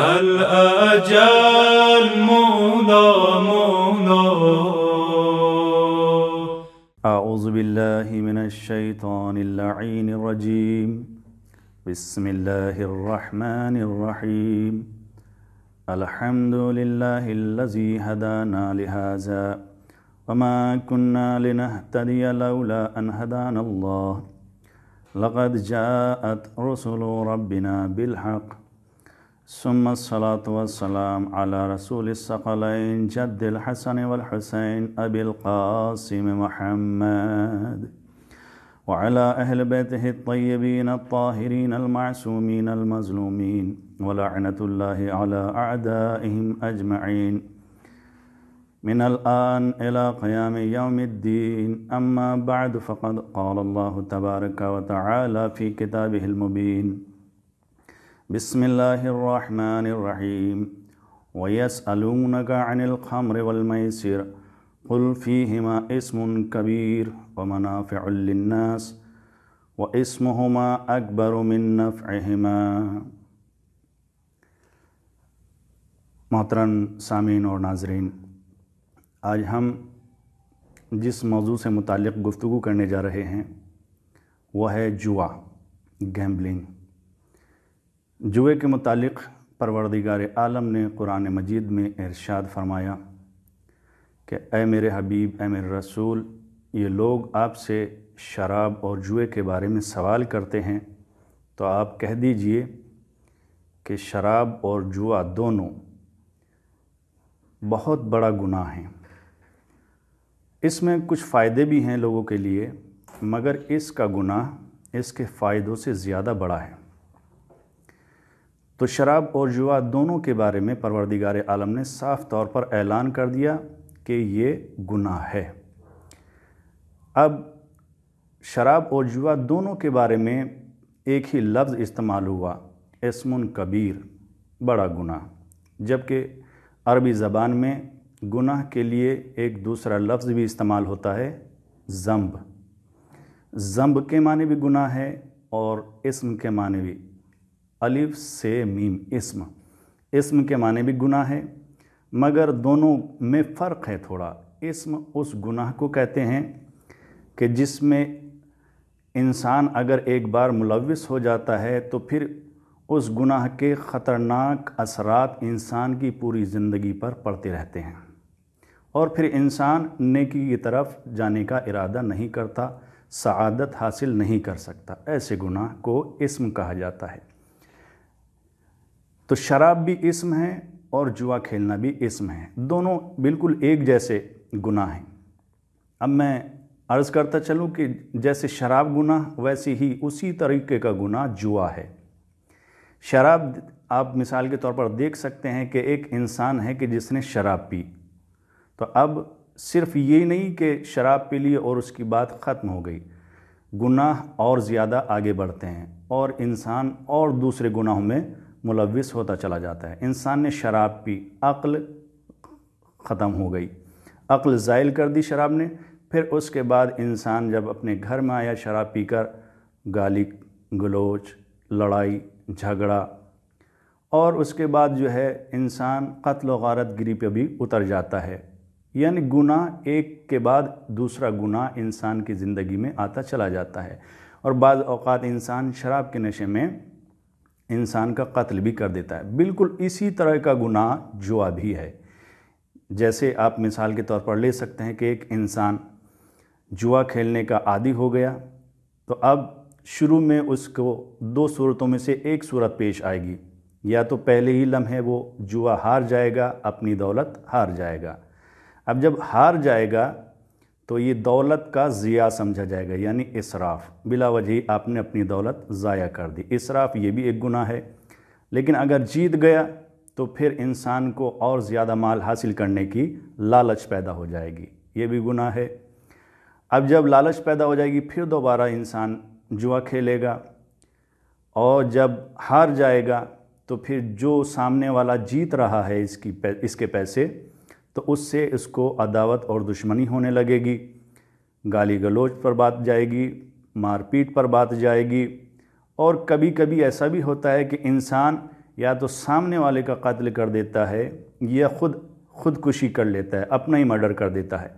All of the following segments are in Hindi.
الأجل مولى مولى أعوذ بالله من الشيطان اللعين الرجيم بسم الله الرحمن الرحيم الحمد لله الذي هدانا لهذا وما كنا لنهتدي لولا أن هدانا الله لقد جاءت رسل ربنا بالحق ثم الصلاة والسلام على رسول الثقلين جد الحسن والحسين أبي القاسم محمد وعلى أهل بيته الطيبين الطاهرين المعصومين المظلومين ولعنة الله على أعدائهم أجمعين من الآن إلى قيام يوم الدين أما بعد فقد قال الله تبارك وتعالى في كتابه المبين बिसमीम वयसलूनक अनिल खमर वलमसर कुल्फ़ीमा इसम कबीर व मनाफ़ल्नास व इसमहुमा अकबर मिनफ़हमा मोहतरम सामीन और नाजरीन आज हम जिस मौजू से मुतक़ गुफ्तु करने जा रहे हैं वह है जुआ गैम्बलिंग जुए के मुतालिक परवरदिगार आलम ने कुरान मजीद में इरशाद फरमाया कि ए मेरे हबीब ए मेरे रसूल ये लोग आपसे शराब और जुए के बारे में सवाल करते हैं तो आप कह दीजिए कि शराब और जुआ दोनों बहुत बड़ा गुनाह है इसमें कुछ फ़ायदे भी हैं लोगों के लिए मगर इसका गुनाह इसके फ़ायदों से ज़्यादा बड़ा है तो शराब और जुआ दोनों के बारे में परवरदिगार आलम ने साफ तौर पर ऐलान कर दिया कि ये गुनाह है अब शराब और जुआ दोनों के बारे में एक ही लफ्ज़ इस्तेमाल हुआ इसमन कबीर बड़ा गुनाह जबकि अरबी ज़बान में गुनाह के लिए एक दूसरा लफ्ज़ भी इस्तेमाल होता है ज़म्ब ज़म्ब के माने भी गुनाह है और इसम के माने भी अलिफ से मीम इसम इसम के माने भी गुनाह है मगर दोनों में फ़र्क है थोड़ा इसम उस गुनाह को कहते हैं कि जिसमें इंसान अगर एक बार मुलविस हो जाता है तो फिर उस गुनाह के ख़तरनाक असरात इंसान की पूरी ज़िंदगी पर पड़ते रहते हैं और फिर इंसान नेकी की तरफ जाने का इरादा नहीं करता सआदत हासिल नहीं कर सकता ऐसे गुनाह को इसम कहा जाता है तो शराब भी इसम है और जुआ खेलना भी इसम है दोनों बिल्कुल एक जैसे गुनाह हैं अब मैं अर्ज़ करता चलूँ कि जैसे शराब गुनाह वैसे ही उसी तरीके का गुनाह जुआ है शराब आप मिसाल के तौर पर देख सकते हैं कि एक इंसान है कि जिसने शराब पी तो अब सिर्फ ये नहीं कि शराब पी लिए और उसकी बात ख़त्म हो गई गुनाह और ज़्यादा आगे बढ़ते हैं और इंसान और दूसरे गुनाहों में मुलविस होता चला जाता है इंसान ने शराब पी अक्ल ख़त्म हो गई अक्ल ज़ाइल कर दी शराब ने फिर उसके बाद इंसान जब अपने घर में आया शराब पीकर गाली गलोच लड़ाई झगड़ा और उसके बाद जो है इंसान कत्ल गारत गिरी पर भी उतर जाता है यानी गुनाह एक के बाद दूसरा गुनाह इंसान की ज़िंदगी में आता चला जाता है और बाद अवत इंसान शराब के नशे में इंसान का कत्ल भी कर देता है बिल्कुल इसी तरह का गुनाह जुआ भी है जैसे आप मिसाल के तौर पर ले सकते हैं कि एक इंसान जुआ खेलने का आदि हो गया तो अब शुरू में उसको दो सूरतों में से एक सूरत पेश आएगी या तो पहले ही लम्हे वो जुआ हार जाएगा अपनी दौलत हार जाएगा अब जब हार जाएगा तो ये दौलत का ज़िया समझा जाएगा यानी इसराफ बिला वजह आपने अपनी दौलत ज़ाया कर दी इसराफ ये भी एक गुना है लेकिन अगर जीत गया तो फिर इंसान को और ज़्यादा माल हासिल करने की लालच पैदा हो जाएगी ये भी गुना है अब जब लालच पैदा हो जाएगी फिर दोबारा इंसान जुआ खेलेगा और जब हार जाएगा तो फिर जो सामने वाला जीत रहा है इसकी इसके पैसे तो उससे इसको अदावत और दुश्मनी होने लगेगी गाली गलोच पर बात जाएगी मारपीट पर बात जाएगी और कभी कभी ऐसा भी होता है कि इंसान या तो सामने वाले का कत्ल कर देता है या ख़ुद खुदकुशी कर लेता है अपना ही मर्डर कर देता है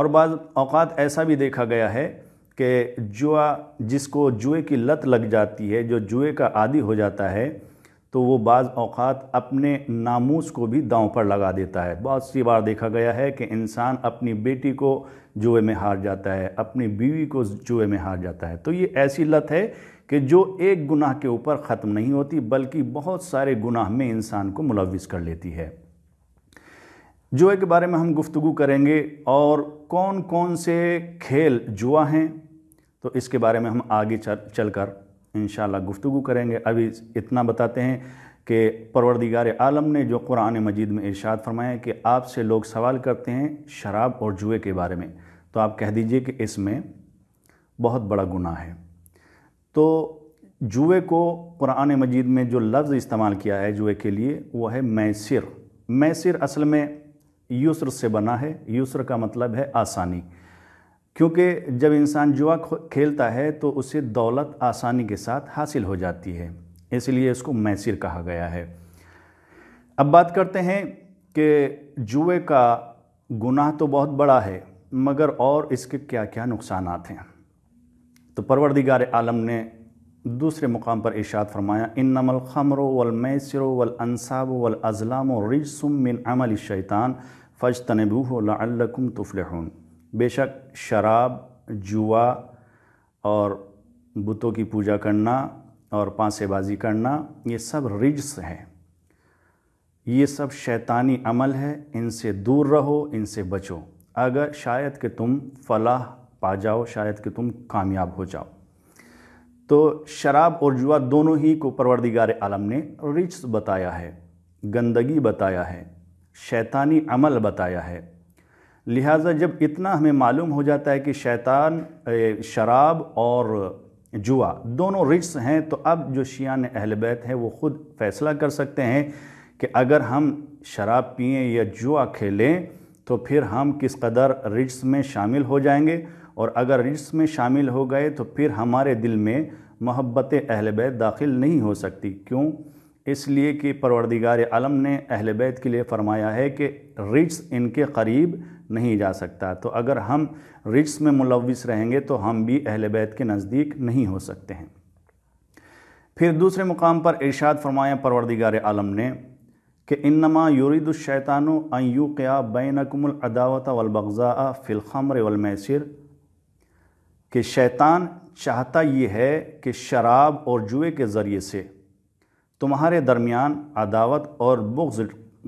और बाद अवकात ऐसा भी देखा गया है कि जुआ जिसको जुए की लत लग जाती है जो जुए का आदि हो जाता है तो वो बाज़ अवात अपने नामूस को भी दांव पर लगा देता है बहुत सी बार देखा गया है कि इंसान अपनी बेटी को जुए में हार जाता है अपनी बीवी को जुए में हार जाता है तो ये ऐसी लत है कि जो एक गुनाह के ऊपर ख़त्म नहीं होती बल्कि बहुत सारे गुनाह में इंसान को मुलविस कर लेती है जुए के बारे में हम गुफ्तु करेंगे और कौन कौन से खेल जुआ हैं तो इसके बारे में हम आगे चल कर इन गुफ्तु करेंगे अभी इतना बताते हैं कि परवरदिगार आलम ने जो कुरान मजीद में इर्शाद फरमाया कि आपसे लोग सवाल करते हैं शराब और जुए के बारे में तो आप कह दीजिए कि इसमें बहुत बड़ा गुना है तो जुए को कुरान मजीद में जो लफ्ज़ इस्तेमाल किया है जुए के लिए वो है मैसर मैसर असल में यूसर से बना है यूसर का मतलब है आसानी क्योंकि जब इंसान जुआ खेलता है तो उसे दौलत आसानी के साथ हासिल हो जाती है इसलिए इसको मैसिर कहा गया है अब बात करते हैं कि जुए का गुनाह तो बहुत बड़ा है मगर और इसके क्या क्या नुकसान हैं तो परवरदिगार आलम ने दूसरे मुकाम पर इशाद फरमाया इन नमल ख़मरो वलमैसर वल अजलाम रिजसुम मिन अमल शैतान फ़ज तनबू लकुम तुफल बेशक शराब जुआ और बुतों की पूजा करना और पांसेबाजी करना ये सब रिज्स हैं ये सब शैतानी अमल है इनसे दूर रहो इनसे बचो अगर शायद कि तुम फलाह पा जाओ शायद कि तुम कामयाब हो जाओ तो शराब और जुआ दोनों ही को परवरदिगार आलम ने रिज्स बताया है गंदगी बताया है शैतानी अमल बताया है लिहाजा जब इतना हमें मालूम हो जाता है कि शैतान शराब और जुआ दोनों रिट्स हैं तो अब जो शियान अहल बैत हैं वो ख़ुद फैसला कर सकते हैं कि अगर हम शराब पिएँ या जुआ खेलें तो फिर हम किस कदर रिट्स में शामिल हो जाएंगे और अगर रिट्स में शामिल हो गए तो फिर हमारे दिल में मोहब्बत अहल बैत दाखिल नहीं हो सकती क्यों इसलिए कि परवरदिगार आलम ने अहल बैत के लिए फ़रमाया है कि रिट्स इनके करीब नहीं जा सकता तो अगर हम रिट्स में मुलविस रहेंगे तो हम भी अहल बैत के नज़दीक नहीं हो सकते हैं फिर दूसरे मुकाम पर इर्शाद फरमाया परवरदिगार आलम ने कि इनमा यूरिदुलशैतानो अयू क्या बैनकमल अदावत वलबा फ़िलखमर वलमैसर कि शैतान चाहता ये है कि शराब और जुए के ज़रिए से तुम्हारे दरमियान अदावत और बुग्ज़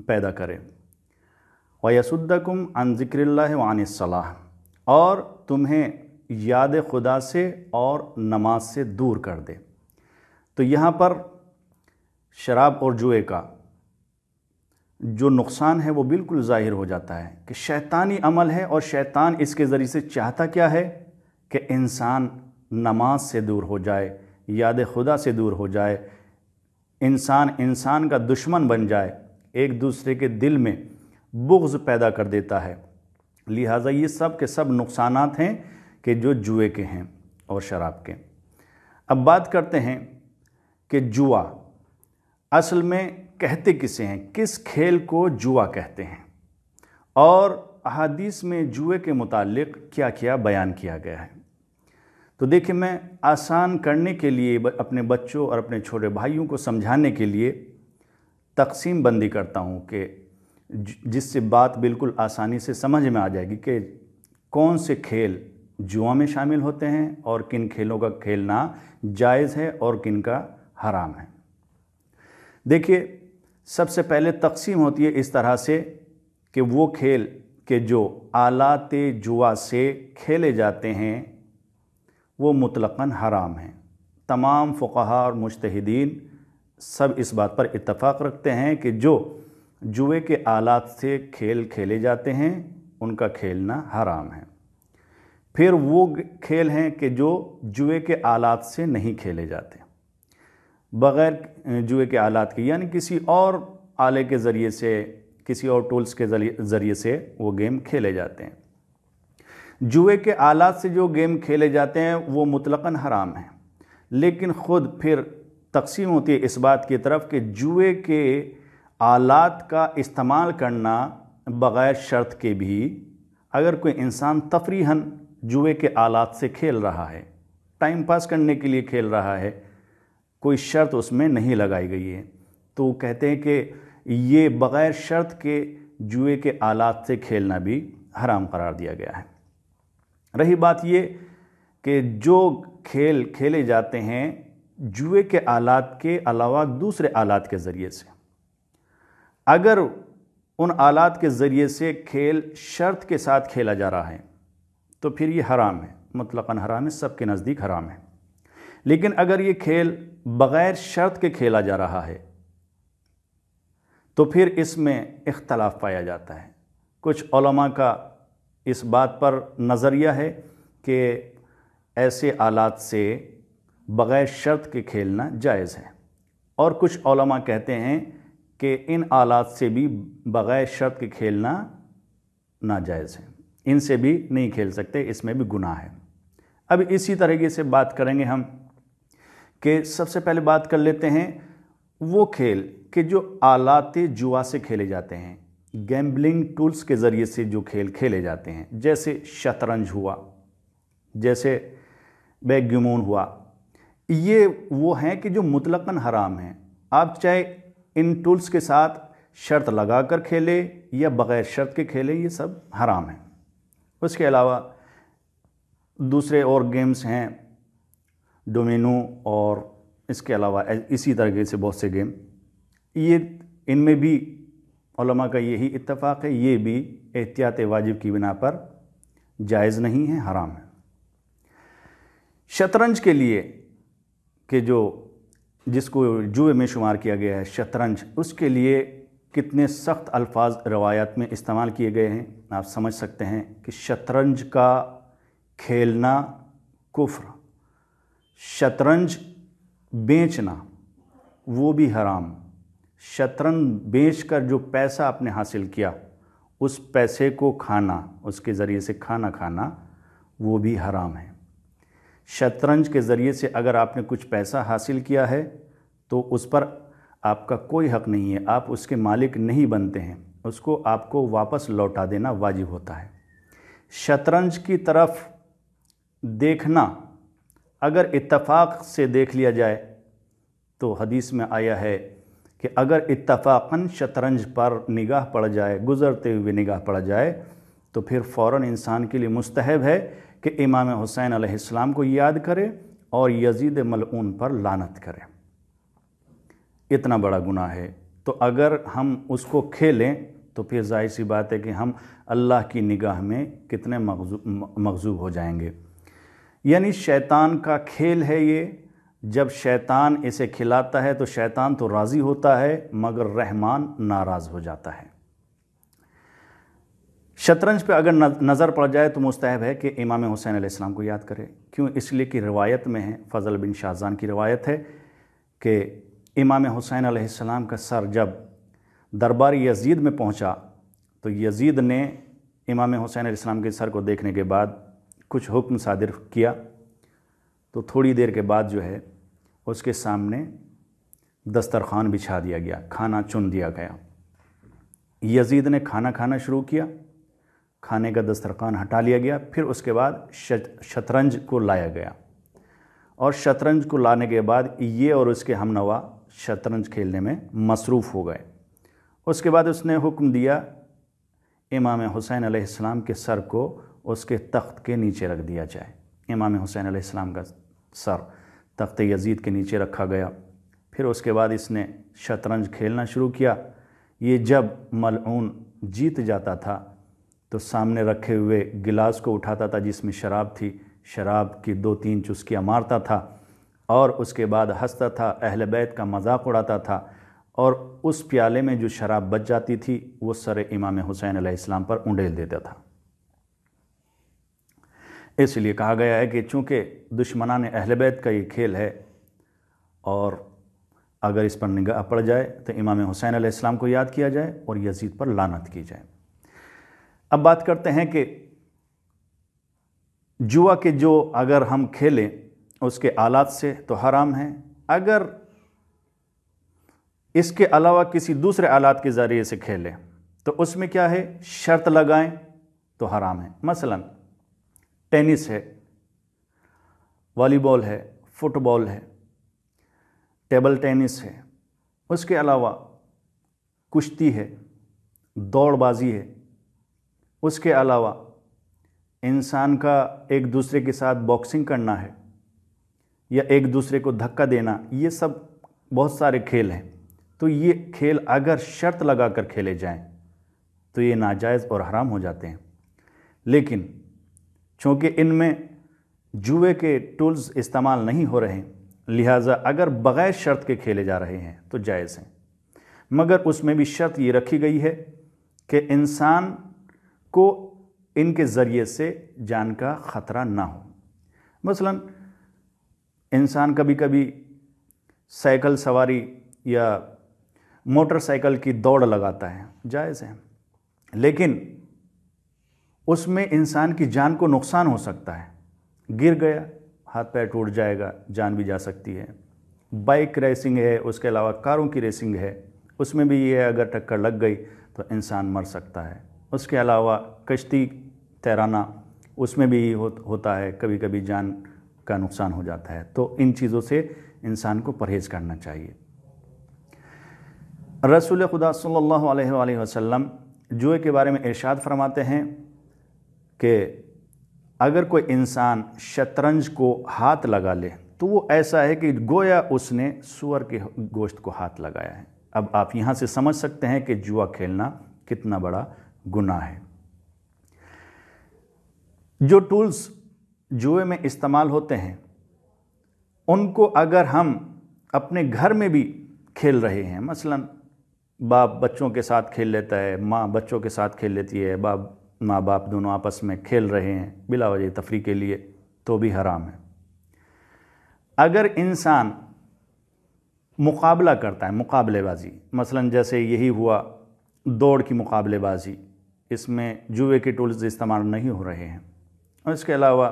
पैदा करें वयसुद्दकुम अन ज़िक्रिल्ला और तुम्हें याद खुदा से और नमाज से दूर कर दे तो यहाँ पर शराब और जुए का जो नुकसान है वो बिल्कुल ज़ाहिर हो जाता है कि शैतानी अमल है और शैतान इसके ज़रिए से चाहता क्या है कि इंसान नमाज से दूर हो जाए याद खुदा से दूर हो जाए इंसान इंसान का दुश्मन बन जाए एक दूसरे के दिल में बुग्ज पैदा कर देता है लिहाजा ये सब के सब नुकसान हैं कि जो जुए के हैं और शराब के अब बात करते हैं कि जुआ असल में कहते किसे हैं किस खेल को जुआ कहते हैं और अहादीस में जुए के मुतालिक क्या क्या बयान किया गया है तो देखिए मैं आसान करने के लिए अपने बच्चों और अपने छोटे भाइयों को समझाने के लिए तकसीम बंदी करता हूँ कि जिससे बात बिल्कुल आसानी से समझ में आ जाएगी कि कौन से खेल जुआ में शामिल होते हैं और किन खेलों का खेलना जायज़ है और किन का हराम है देखिए सबसे पहले तकसीम होती है इस तरह से कि वो खेल के जो आलात जुआ से खेले जाते हैं वो मुतलकन हराम हैं तमाम फ़ुकाहा और मुश्तदीन सब इस बात पर इतफ़ाक़ रखते हैं कि जो जुए के आलात से खेल खेले जाते हैं उनका खेलना हराम है फिर वो खेल हैं कि जो जुए के आलात से नहीं खेले जाते बग़ैर जुए के आलात के यानी किसी और आले के ज़रिए से किसी और टूल्स के ज़रिए से वो गेम खेले जाते हैं जुए के आलात से जो गेम खेले जाते हैं वो मुतलकन हराम हैं लेकिन ख़ुद फिर तकसीम होती है इस बात की तरफ कि जुए के आलात का इस्तेमाल करना बग़ैर शर्त के भी अगर कोई इंसान तफरीहन जुए के आलात से खेल रहा है टाइम पास करने के लिए खेल रहा है कोई शर्त उसमें नहीं लगाई गई है तो वो कहते हैं कि ये बग़ैर शर्त के जुए के आलात से खेलना भी हराम करार दिया गया है रही बात ये कि जो खेल खेले जाते हैं जुए के आलात के अलावा दूसरे आलात के ज़रिए से अगर उन आलात के ज़रिए से खेल शर्त के साथ खेला जा रहा है तो फिर ये हराम है मतलकन हराम है सब के नज़दीक हराम है लेकिन अगर ये खेल बग़ैर शर्त के खेला जा रहा है तो फिर इसमें इख्तलाफ पाया जाता है कुछ ओलमा का इस बात पर नज़रिया है कि ऐसे आलात से बग़ैर शर्त के खेलना जायज़ है और कुछ ओलमा कहते हैं कि इन आलात से भी बग़ैर शर्त के खेलना नाजायज़ है इनसे भी नहीं खेल सकते इसमें भी गुनाह है अब इसी तरीके से बात करेंगे हम कि सबसे पहले बात कर लेते हैं वो खेल कि जो आलात जुआ से खेले जाते हैं गैम्बलिंग टूल्स के ज़रिए से जो खेल खेले जाते हैं जैसे शतरंज हुआ जैसे बैगमून हुआ ये वो हैं कि जो मुतलकन हराम हैं आप चाहे इन टूल्स के साथ शर्त लगा कर खेले या बग़ैर शर्त के खेलें ये सब हराम है उसके अलावा दूसरे और गेम्स हैं डोमिनो और इसके अलावा इसी तरीके से बहुत से गेम ये इनमें भी उलमा का यही इतफाक़ है ये भी एहतियात वाजिब की बिना पर जायज़ नहीं है हराम है शतरंज के लिए के जो जिसको जुए में शुमार किया गया है शतरंज उसके लिए कितने सख्त अल्फाज रवायात में इस्तेमाल किए गए हैं आप समझ सकते हैं कि शतरंज का खेलना कुफ्र शतरंज बेचना वो भी हराम शतरंज बेचकर जो पैसा आपने हासिल किया उस पैसे को खाना उसके ज़रिए से खाना खाना वो भी हराम है शतरंज के ज़रिए से अगर आपने कुछ पैसा हासिल किया है तो उस पर आपका कोई हक़ नहीं है आप उसके मालिक नहीं बनते हैं उसको आपको वापस लौटा देना वाजिब होता है शतरंज की तरफ देखना अगर इतफाक़ से देख लिया जाए तो हदीस में आया है कि अगर इतफाक़न शतरंज पर निगाह पड़ जाए गुज़रते हुए निगाह पड़ जाए तो फिर फ़ौर इंसान के लिए मुस्तहब है कि इमाम हुसैन अलैहिस्सलाम को याद करे और यजीद मलून पर लानत करे इतना बड़ा गुनाह है तो अगर हम उसको खेलें तो फिर जाहिर सी बात है कि हम अल्लाह की निगाह में कितने मकजूब हो जाएंगे यानी शैतान का खेल है ये जब शैतान इसे खिलाता है तो शैतान तो राज़ी होता है मगर रहमान नाराज़ हो जाता है शतरंज पे अगर नज़र पड़ जाए तो मुस्तैब है कि इमाम हुसैन आसमाम को याद करें क्यों इसलिए कि रवायत में है फ़जल बिन शाहजान की रवायत है कि इमाम हुसैन आसमाम का सर जब दरबार यजीद में पहुंचा तो यजीद ने इमाम हुसैन आसमाम के सर को देखने के बाद कुछ हुक्म सादिर किया तो थोड़ी देर के बाद जो है उसके सामने दस्तरखान बिछा दिया गया खाना चुन दिया गया यजीद ने खाना खाना शुरू किया खाने का दस्तरखान हटा लिया गया फिर उसके बाद शतरंज को लाया गया और शतरंज को लाने के बाद ये और उसके हमनवा शतरंज खेलने में मसरूफ़ हो गए उसके बाद उसने हुक्म दिया इमाम हुसैन अलैहिस्सलाम के सर को उसके तख्त के नीचे रख दिया जाए इमाम हुसैन अलैहिस्सलाम का सर तख्त यजीद के नीचे रखा गया फिर उसके बाद इसने शतरंज खेलना शुरू किया ये जब मलऊन जीत जाता था तो सामने रखे हुए गिलास को उठाता था जिसमें शराब थी शराब की दो तीन चुस्कियाँ मारता था और उसके बाद हंसता था अहल बैत का मजाक उड़ाता था और उस प्याले में जो शराब बच जाती थी वो सर इमाम हुसैन आसमाम पर उंडेल देता था इसलिए कहा गया है कि चूँकि दुश्मनान अहल बैत का ये खेल है और अगर इस पर निगाह पड़ जाए तो इमाम हुसैन आलाम को याद किया जाए और यजीद पर लानत की जाए अब बात करते हैं कि जुआ के जो अगर हम खेलें उसके आलात से तो हराम है अगर इसके अलावा किसी दूसरे आलात के ज़रिए से खेलें तो उसमें क्या है शर्त लगाएं तो हराम है मसलन टेनिस है वॉलीबॉल है फुटबॉल है टेबल टेनिस है उसके अलावा कुश्ती है दौड़बाजी है उसके अलावा इंसान का एक दूसरे के साथ बॉक्सिंग करना है या एक दूसरे को धक्का देना ये सब बहुत सारे खेल हैं तो ये खेल अगर शर्त लगा कर खेले जाएं तो ये नाजायज़ और हराम हो जाते हैं लेकिन चूँकि इनमें जुए के टूल्स इस्तेमाल नहीं हो रहे लिहाजा अगर बग़ैर शर्त के खेले जा रहे हैं तो जायज़ हैं मगर उसमें भी शर्त ये रखी गई है कि इंसान को इनके ज़रिए से जान का ख़तरा ना हो मसलन इंसान कभी कभी साइकिल सवारी या मोटरसाइकिल की दौड़ लगाता है जायज़ है लेकिन उसमें इंसान की जान को नुकसान हो सकता है गिर गया हाथ पैर टूट जाएगा जान भी जा सकती है बाइक रेसिंग है उसके अलावा कारों की रेसिंग है उसमें भी ये अगर टक्कर लग गई तो इंसान मर सकता है उसके अलावा कश्ती तैराना उसमें भी हो, होता है कभी कभी जान का नुकसान हो जाता है तो इन चीज़ों से इंसान को परहेज़ करना चाहिए रसूल खुदा सल्लल्लाहु अलैहि वसल्लम जुए के बारे में इरशाद फरमाते हैं कि अगर कोई इंसान शतरंज को हाथ लगा ले तो वो ऐसा है कि गोया उसने सुअर के गोश्त को हाथ लगाया है अब आप यहाँ से समझ सकते हैं कि जुआ खेलना कितना बड़ा गुना है जो टूल्स जुए में इस्तेमाल होते हैं उनको अगर हम अपने घर में भी खेल रहे हैं मसलन बाप बच्चों के साथ खेल लेता है माँ बच्चों के साथ खेल लेती है बाप माँ बाप दोनों आपस में खेल रहे हैं बिला वजह तफरी के लिए तो भी हराम है अगर इंसान मुकाबला करता है मुकाबलेबाजी मसलन जैसे यही हुआ दौड़ की मुकाबलेबाजी इसमें जुए के टूल्स इस्तेमाल नहीं हो रहे हैं और इसके अलावा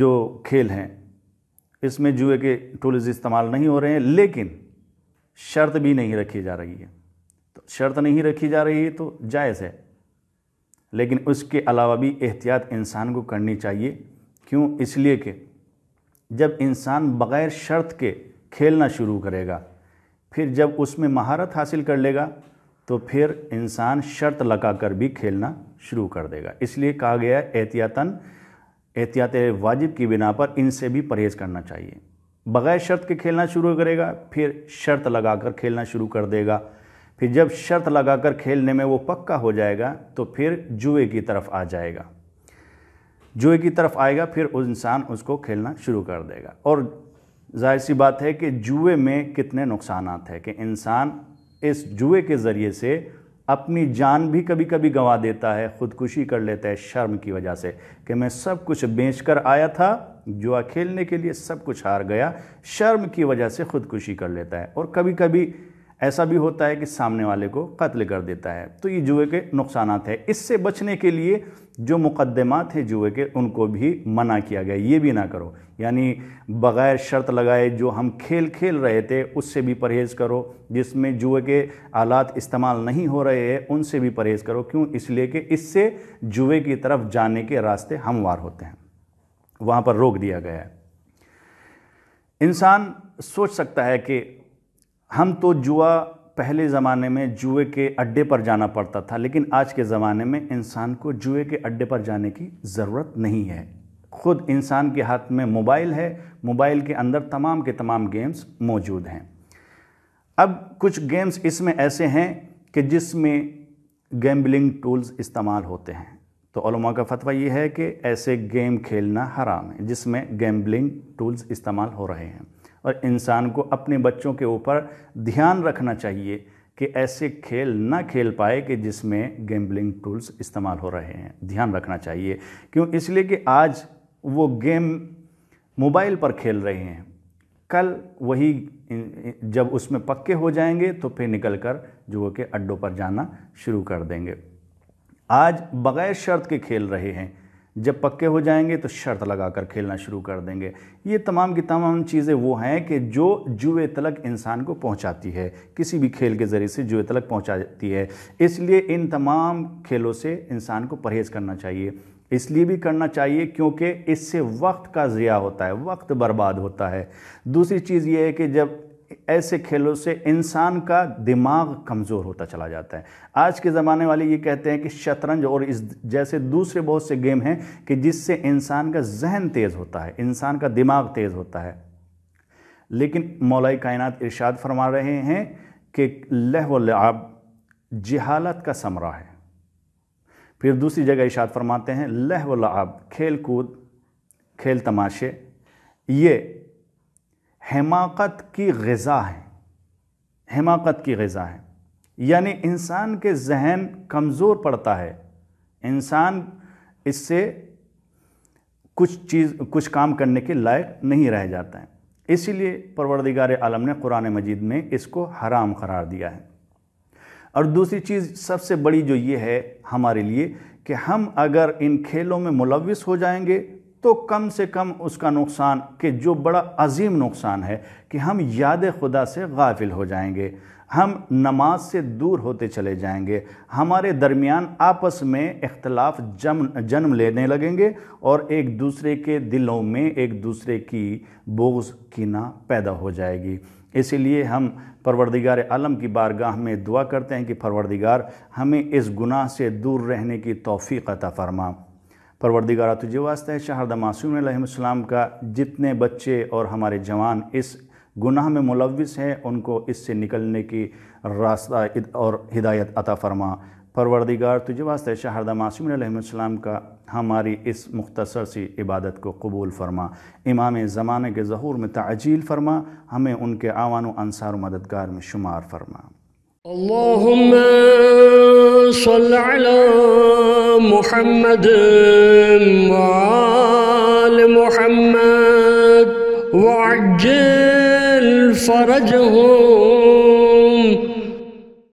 जो खेल हैं इसमें जुए के टूल्स इस्तेमाल नहीं हो रहे हैं लेकिन शर्त भी नहीं रखी जा रही है तो शर्त नहीं रखी जा रही है तो जायज़ है लेकिन उसके अलावा भी एहतियात इंसान को करनी चाहिए क्यों इसलिए कि जब इंसान बग़ैर शर्त के खेलना शुरू करेगा फिर जब उसमें महारत हासिल कर लेगा तो फिर इंसान शर्त लगाकर भी खेलना शुरू कर देगा इसलिए कहा गया एहतियातन एहतियात वाजिब की बिना पर इनसे भी परहेज़ करना चाहिए बग़ैर शर्त के खेलना शुरू करेगा फिर शर्त लगाकर खेलना शुरू कर देगा फिर जब शर्त लगाकर खेलने में वो पक्का हो जाएगा तो फिर जुए की तरफ आ जाएगा जुए की तरफ आएगा फिर उस इंसान उसको खेलना शुरू कर देगा और जाहिर सी बात है कि जुए में कितने नुकसान हैं कि इंसान इस जुए के ज़रिए से अपनी जान भी कभी कभी गंवा देता है खुदकुशी कर लेता है शर्म की वजह से कि मैं सब कुछ बेच कर आया था जुआ खेलने के लिए सब कुछ हार गया शर्म की वजह से खुदकुशी कर लेता है और कभी कभी ऐसा भी होता है कि सामने वाले को कत्ल कर देता है तो ये जुए के नुकसान है इससे बचने के लिए जो मुकदमात हैं जुए के उनको भी मना किया गया ये भी ना करो यानी बग़ैर शर्त लगाए जो हम खेल खेल रहे थे उससे भी परहेज़ करो जिसमें जुए के आलात इस्तेमाल नहीं हो रहे हैं उनसे भी परहेज़ करो क्यों इसलिए कि इससे जुए की तरफ जाने के रास्ते हमवार होते हैं वहाँ पर रोक दिया गया है इंसान सोच सकता है कि हम तो जुआ पहले ज़माने में जुए के अड्डे पर जाना पड़ता था लेकिन आज के ज़माने में इंसान को जुए के अड्डे पर जाने की ज़रूरत नहीं है खुद इंसान के हाथ में मोबाइल है मोबाइल के अंदर तमाम के तमाम गेम्स मौजूद हैं अब कुछ गेम्स इसमें ऐसे हैं कि जिसमें गैम्बलिंग टूल्स इस्तेमाल होते हैं तो ओलमा का फतवा ये है कि ऐसे गेम खेलना हराम है जिसमें गैम्बलिंग टूल्स इस्तेमाल हो रहे हैं और इंसान को अपने बच्चों के ऊपर ध्यान रखना चाहिए कि ऐसे खेल ना खेल पाए कि जिसमें गेम्बलिंग टूल्स इस्तेमाल हो रहे हैं ध्यान रखना चाहिए क्यों इसलिए कि आज वो गेम मोबाइल पर खेल रहे हैं कल वही जब उसमें पक्के हो जाएंगे तो फिर निकल कर जुओ के अड्डों पर जाना शुरू कर देंगे आज बग़ैर शर्त के खेल रहे हैं जब पक्के हो जाएंगे तो शर्त लगाकर खेलना शुरू कर देंगे ये तमाम की तमाम चीज़ें वो हैं कि जो जुए तलक इंसान को पहुंचाती है किसी भी खेल के ज़रिए से जुए तलक पहुंचाती है इसलिए इन तमाम खेलों से इंसान को परहेज़ करना चाहिए इसलिए भी करना चाहिए क्योंकि इससे वक्त का ज़िया होता है वक्त बर्बाद होता है दूसरी चीज़ ये है कि जब ऐसे खेलों से इंसान का दिमाग कमज़ोर होता चला जाता है आज के ज़माने वाले ये कहते हैं कि शतरंज और इस जैसे दूसरे बहुत से गेम हैं कि जिससे इंसान का जहन तेज़ होता है इंसान का दिमाग तेज़ होता है लेकिन मौलाई कायनात इरशाद फरमा रहे हैं कि लह वब जहालत का समरा है फिर दूसरी जगह इर्शाद फरमाते हैं लह वब खेल कूद खेल तमाशे ये हमाकत की गज़ा है हमाकत की गज़ा है यानी इंसान के जहन कमज़ोर पड़ता है इंसान इससे कुछ चीज़ कुछ काम करने के लायक नहीं रह जाता है इसीलिए परवरदिगार आलम ने कुरान मजीद में इसको हराम करार दिया है और दूसरी चीज़ सबसे बड़ी जो ये है हमारे लिए कि हम अगर इन खेलों में मुलविस हो जाएंगे तो कम से कम उसका नुकसान के जो बड़ा अजीम नुकसान है कि हम याद खुदा से गाफिल हो जाएंगे हम नमाज से दूर होते चले जाएंगे हमारे दरमियान आपस में इख्तलाफ जम जन्म लेने लगेंगे और एक दूसरे के दिलों में एक दूसरे की बोझ कीना पैदा हो जाएगी इसीलिए हम परवरदिगार आलम की बारगाह में दुआ करते हैं कि परवरदिगार हमें इस गुनाह से दूर रहने की तोफ़ी अता फरमा परवरदिगारा तुझे वास्ते है शाहरदा मासूम का जितने बच्चे और हमारे जवान इस गुनाह में मुलविस हैं उनको इससे निकलने की रास्ता और हिदायत अता फरमा परवरदिगार तुझे वास्ते शाहरदा मासूम का हमारी इस मुख्तसर सी इबादत को कबूल फरमा इमाम ज़माने के जहूर में तजील फरमा हमें उनके आवान अनसार मददगार में शुमार फरमा اللهم صل على محمد وعلى محمد وعجل فرجهم